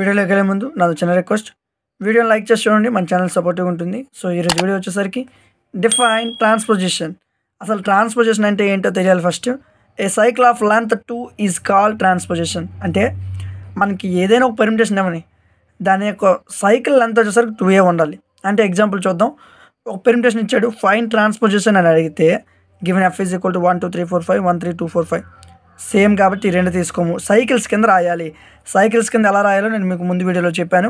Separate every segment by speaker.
Speaker 1: వీడియోలోకి వెళ్ళే ముందు నాది చిన్న రిక్వెస్ట్ వీడియోని లైక్ చేసి చూడండి మన ఛానల్ సపోర్టివ్ ఉంటుంది సో ఈరోజు వీడియో వచ్చేసరికి డిఫైన్ ట్రాన్స్పోజిషన్ అసలు ట్రాన్స్పోజిషన్ అంటే ఏంటో తెలియాలి first a cycle of length two is call transposition అంటే మనకి ఏదైనా ఒక పెర్మిటేషన్ ఇవ్వని దాని యొక్క సైకిల్ లెంత్ వచ్చేసరికి టూ ఏ ఉండాలి అంటే ఎగ్జాంపుల్ చూద్దాం ఒక పెర్మిటేషన్ ఇచ్చాడు ఫైన్ ట్రాన్స్పోజిషన్ అని అడిగితే given f is equal to one two three four five one three two four five same కాబట్టి రెండు తీసుకోము సైకిల్స్ కింద రాయాలి సైకిల్స్ కింద ఎలా రాయాలో నేను మీకు ముందు వీడియోలో చెప్పాను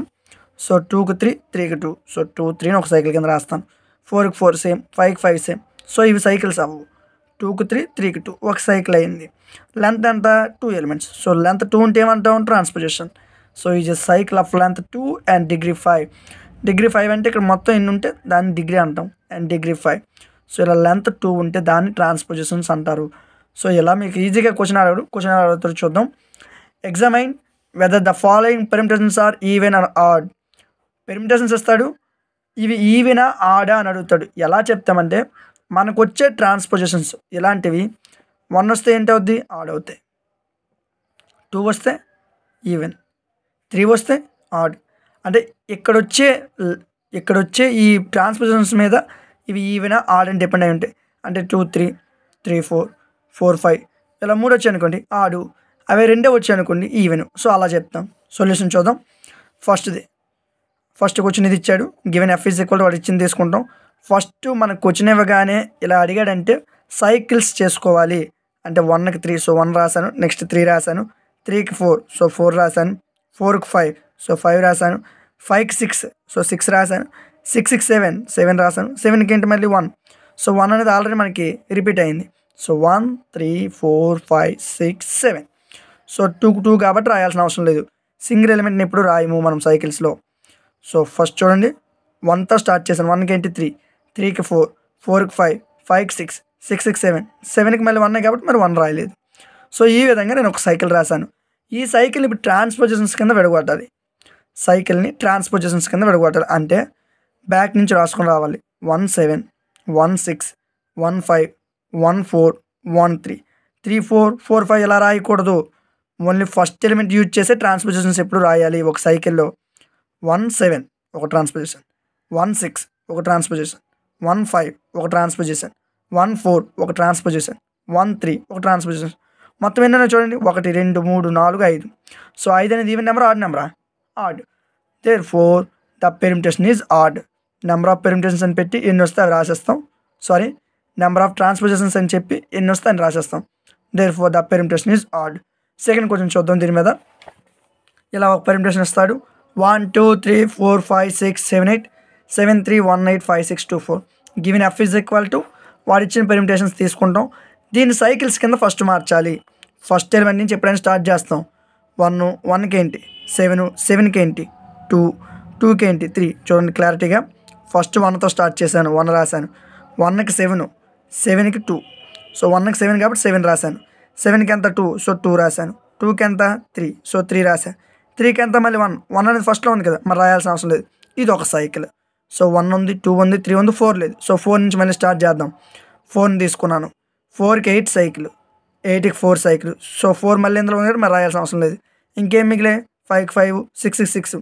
Speaker 1: సో టూకి త్రీ త్రీకి టూ సో టూ త్రీని ఒక సైకిల్ కింద రాస్తాను ఫోర్కి ఫోర్ సేమ్ ఫైవ్కి ఫైవ్ సేమ్ సో ఇవి సైకిల్స్ అవ్వవు టూకి త్రీ త్రీకి టూ ఒక సైకిల్ అయింది లెంత్ ఎంత two elements so length two ఉంటే ఏమంటాం transposition so is cycle of length two and degree five degree five అంటే ఇక్కడ మొత్తం ఎన్ని ఉంటే దాన్ని డిగ్రీ అంటాం అండ్ డిగ్రీ ఫైవ్ సో ఇలా లెంత్ టూ ఉంటే దాన్ని ట్రాన్స్పోజిషన్స్ అంటారు సో ఇలా మీకు ఈజీగా క్వశ్చన్ అడగడు క్వశ్చన్ అడుగుతారు చూద్దాం examine whether the following permutations are even or odd permutations ఇస్తాడు ఇవి ఈవెనా ఆడా అని అడుగుతాడు ఎలా చెప్తామంటే మనకు వచ్చే ట్రాన్స్పోజిషన్స్ ఇలాంటివి వన్ వస్తే ఏంటి అవుద్ది ఆడ్ అవుతాయి టూ వస్తే ఈవెన్ త్రీ వస్తే ఆడ్ అంటే ఇక్కడ వచ్చే ఇక్కడ వచ్చే ఈ ట్రాన్స్పోజిషన్స్ మీద ఇవి ఈవెనా ఆడ్ అని డిపెండ్ అయి ఉంటాయి అంటే two three three four four five ఇలా మూడు వచ్చాయనుకోండి ఆడు అవి రెండే వచ్చాయనుకోండి ఈవెన్ సో అలా చెప్తాం సొల్యూషన్ చూద్దాం ఫస్ట్ది ఫస్ట్ క్వశ్చన్ ఇది ఇచ్చాడు గివెన్ ఎఫ్ ఈజ్ వాడు ఇచ్చింది తీసుకుంటాం ఫస్ట్ మనకు క్వశ్చన్ ఇవ్వగానే ఇలా అడిగాడంటే సైకిల్స్ చేసుకోవాలి అంటే వన్కి త్రీ సో వన్ రాశాను నెక్స్ట్ త్రీ రాశాను త్రీకి ఫోర్ సో ఫోర్ రాశాను ఫోర్కి ఫైవ్ సో ఫైవ్ రాశాను ఫైవ్కి సిక్స్ సో సిక్స్ రాశాను సిక్స్ సిక్స్ సెవెన్ సెవెన్ రాశాను సెవెన్కి ఏంటి మళ్ళీ వన్ సో వన్ అనేది ఆల్రెడీ మనకి రిపీట్ అయింది so one three four five six seven so two two కాబట్టి రాయాల్సిన అవసరం లేదు సింగిల్ ఎలిమెంట్ని ఎప్పుడు రాయము మనం సైకిల్స్లో సో ఫస్ట్ చూడండి వన్తో స్టార్ట్ చేశాను వన్కి ఏంటి త్రీ త్రీకి ఫోర్ ఫోర్కి ఫైవ్ ఫైవ్కి సిక్స్ సిక్స్కి సెవెన్ సెవెన్కి మళ్ళీ వన్ కాబట్టి మరి వన్ రాయలేదు సో ఈ విధంగా నేను ఒక సైకిల్ రాశాను ఈ సైకిల్ ఇప్పుడు ట్రాన్స్పోజేషన్స్ కింద విడగొట్టాలి సైకిల్ని ట్రాన్స్పోజేషన్స్ కింద విడగొట్టాలి అంటే బ్యాక్ నుంచి రాసుకొని రావాలి one seven one six one five one four one three three four four five ఎలా రాయకూడదు ఓన్లీ ఫస్ట్ ఎలిమెంట్ యూజ్ చేసే ట్రాన్స్పోజిషన్స్ ఎప్పుడు రాయాలి ఒక సైకిల్లో వన్ సెవెన్ ఒక ట్రాన్స్పోజిషన్ వన్ సిక్స్ ఒక ట్రాన్స్పోజిషన్ వన్ ఫైవ్ ఒక ట్రాన్స్పోజిషన్ వన్ ఫోర్ ఒక ట్రాన్స్పోజిషన్ వన్ త్రీ ఒక ట్రాన్స్పోజిషన్ మొత్తం ఎన్నో చూడండి ఒకటి రెండు మూడు నాలుగు ఐదు సో ఐదు అనేది ఈవెన్ నెంబర్ ఆడ్ నెంబరా odd therefore the permutation is odd number of permutations అని పెట్టి ఎన్ని వస్తే అవి రాసేస్తాం సారీ నెంబర్ ఆఫ్ ట్రాన్స్పోజేషన్స్ అని చెప్పి ఎన్ని వస్తాయని రాసేస్తాం therefore the permutation is odd second question చూద్దాం దీని మీద ఇలా ఒక పెరిమిటేషన్ ఇస్తాడు one two three four five six seven eight seven three one eight five six two four given f is equal to వాడు ఇచ్చిన పెరిమిటేషన్స్ తీసుకుంటాం దీన్ని సైకిల్స్ కింద ఫస్ట్ మార్చాలి ఫస్ట్ ఎలిమెంట్ నుంచి ఎప్పుడైనా స్టార్ట్ చేస్తాం వన్ వన్కి ఏంటి సెవెన్ సెవెన్కి ఏంటి టూ టూకి ఏంటి త్రీ చూడండి క్లారిటీగా ఫస్ట్ వన్తో స్టార్ట్ చేశాను వన్ రాశాను వన్కి సెవెన్ సెవెన్కి టూ సో వన్కి సెవెన్ కాబట్టి సెవెన్ రాశాను సెవెన్కి ఎంత టూ సో టూ రాశాను టూకి ఎంత త్రీ సో త్రీ రాశాను త్రీకి ఎంత మళ్ళీ వన్ వన్ అనేది ఫస్ట్లో ఉంది కదా మరి రాయాల్సిన అవసరం లేదు ఇది ఒక సైకిల్ సో వన్ ఉంది టూ ఉంది త్రీ ఉంది ఫోర్ లేదు సో ఫోర్ నుంచి మళ్ళీ స్టార్ట్ చేద్దాం ఫోర్ని తీసుకున్నాను ఫోర్కి ఎయిట్ సైకిల్ ఎయిట్కి ఫోర్ సైకిల్ సో ఫోర్ మళ్ళీ ఇందులో ఉంది మరి రాయాల్సిన అవసరం లేదు ఇంకేం మిగిలే ఫైవ్కి ఫైవ్ సిక్స్కి సిక్స్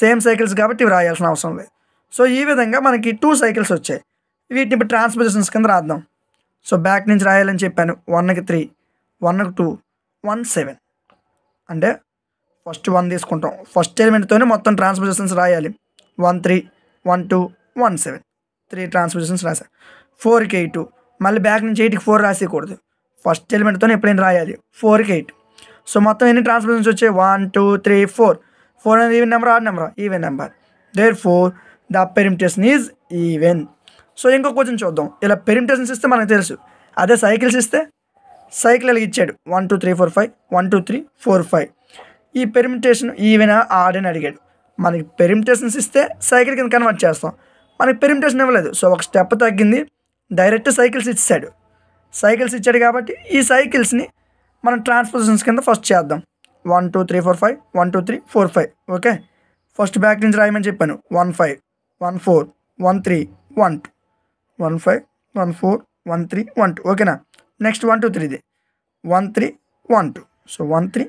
Speaker 1: సేమ్ సైకిల్స్ కాబట్టి ఇవి రాయాల్సిన అవసరం లేదు సో ఈ విధంగా మనకి టూ సైకిల్స్ వచ్చాయి వీటిని ఇప్పుడు ట్రాన్స్పోజిషన్స్ కింద రాద్దాం సో బ్యాక్ నుంచి రాయాలని చెప్పాను వన్కి త్రీ వన్కి టూ వన్ సెవెన్ అంటే ఫస్ట్ వన్ తీసుకుంటాం ఫస్ట్ ఎలిమెంట్తోనే మొత్తం ట్రాన్స్పోజిషన్స్ రాయాలి one three one two one seven three transpositions రాసా ఫోర్కి ఎయిట్ మళ్ళీ బ్యాక్ నుంచి ఎయిట్కి ఫోర్ రాసేయకూడదు ఫస్ట్ ఎలిమెంట్తోనే ఎప్పుడైనా రాయాలి ఫోర్కి ఎయిట్ సో మొత్తం ఎన్ని ట్రాన్స్పోజిషన్స్ వచ్చాయి one two three four four అనేది even number odd number even number therefore the permutation is even so ఇంకో క్వశ్చన్ చూద్దాం ఇలా పెరిమిటేషన్స్ ఇస్తే మనకు తెలుసు అదే సైకిల్స్ ఇస్తే సైకిల్ ఇచ్చాడు one two three four five one two three four five ఈ పెరిమిటేషన్ ఈవెనా ఆడని అడిగాడు మనకి పెరిమిటేషన్స్ ఇస్తే సైకిల్ కింద కన్వర్ట్ చేస్తాం మనకి పెరిమిటేషన్ ఇవ్వలేదు సో ఒక స్టెప్ తగ్గింది డైరెక్ట్ సైకిల్స్ ఇచ్చాడు సైకిల్స్ ఇచ్చాడు కాబట్టి ఈ సైకిల్స్ని మనం ట్రాన్స్పోజిషన్స్ కింద ఫస్ట్ చేద్దాం one two three four five one two three four five okay first back నుంచి రాయమని చెప్పాను one five one four one three one two one five one four one three one two ఓకేనా next one two త్రీది one three one two so one three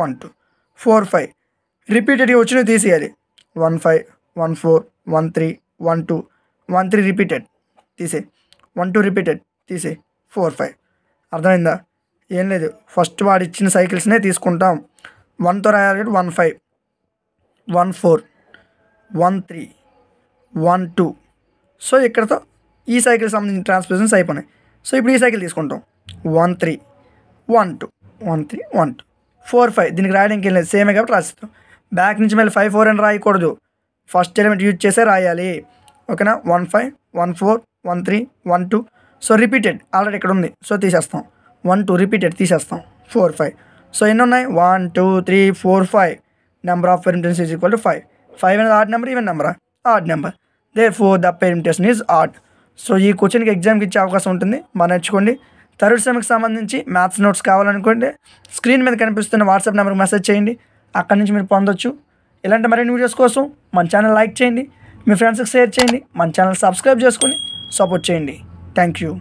Speaker 1: one two four five రిపీటెడ్గా వచ్చినవి తీసేయాలి one five one four one three one two one three repeated తీసే one two repeated తీసే four five అర్థమైందా ఏం లేదు ఫస్ట్ వాడు ఇచ్చిన సైకిల్స్నే తీసుకుంటాం వన్తో రాయాలి one five one four one three one two so ఇక్కడతో ఈ సైకిల్ సంబంధించిన ట్రాన్స్పోజన్స్ అయిపోయినాయి సో ఇప్పుడు ఈ సైకిల్ తీసుకుంటాం one three one two one three one two four five దీనికి రాయడానికి ఏం లేదు సేమే కాబట్టి రాసిస్తాం బ్యాక్ నుంచి మళ్ళీ ఫైవ్ ఫోర్ అని రాయకూడదు ఫస్ట్ ఎలిమెంట్ యూజ్ చేసే రాయాలి ఓకేనా one five one four one three one two so repeated already ఇక్కడ ఉంది సో తీసేస్తాం వన్ టూ రిపీటెడ్ తీసేస్తాం ఫోర్ ఫైవ్ సో ఎన్ని ఉన్నాయి one two three four five number of permutations is equal to five five అనేది odd number even నెంబరా odd number therefore the permutations is odd so ఈ క్వశ్చన్కి ఎగ్జామ్కి ఇచ్చే అవకాశం ఉంటుంది మనం నేర్చుకోండి థర్డ్ సెమ్కి సంబంధించి మ్యాథ్స్ నోట్స్ కావాలనుకుంటే స్క్రీన్ మీద కనిపిస్తున్న వాట్సాప్ నెంబర్కి మెసేజ్ చేయండి అక్కడి నుంచి మీరు పొందొచ్చు ఇలాంటి మరిన్ని వీడియోస్ కోసం మన ఛానల్ లైక్ చేయండి మీ ఫ్రెండ్స్కి షేర్ చేయండి మన ఛానల్ సబ్స్క్రైబ్ చేసుకొని సపోర్ట్ చేయండి థ్యాంక్ యూ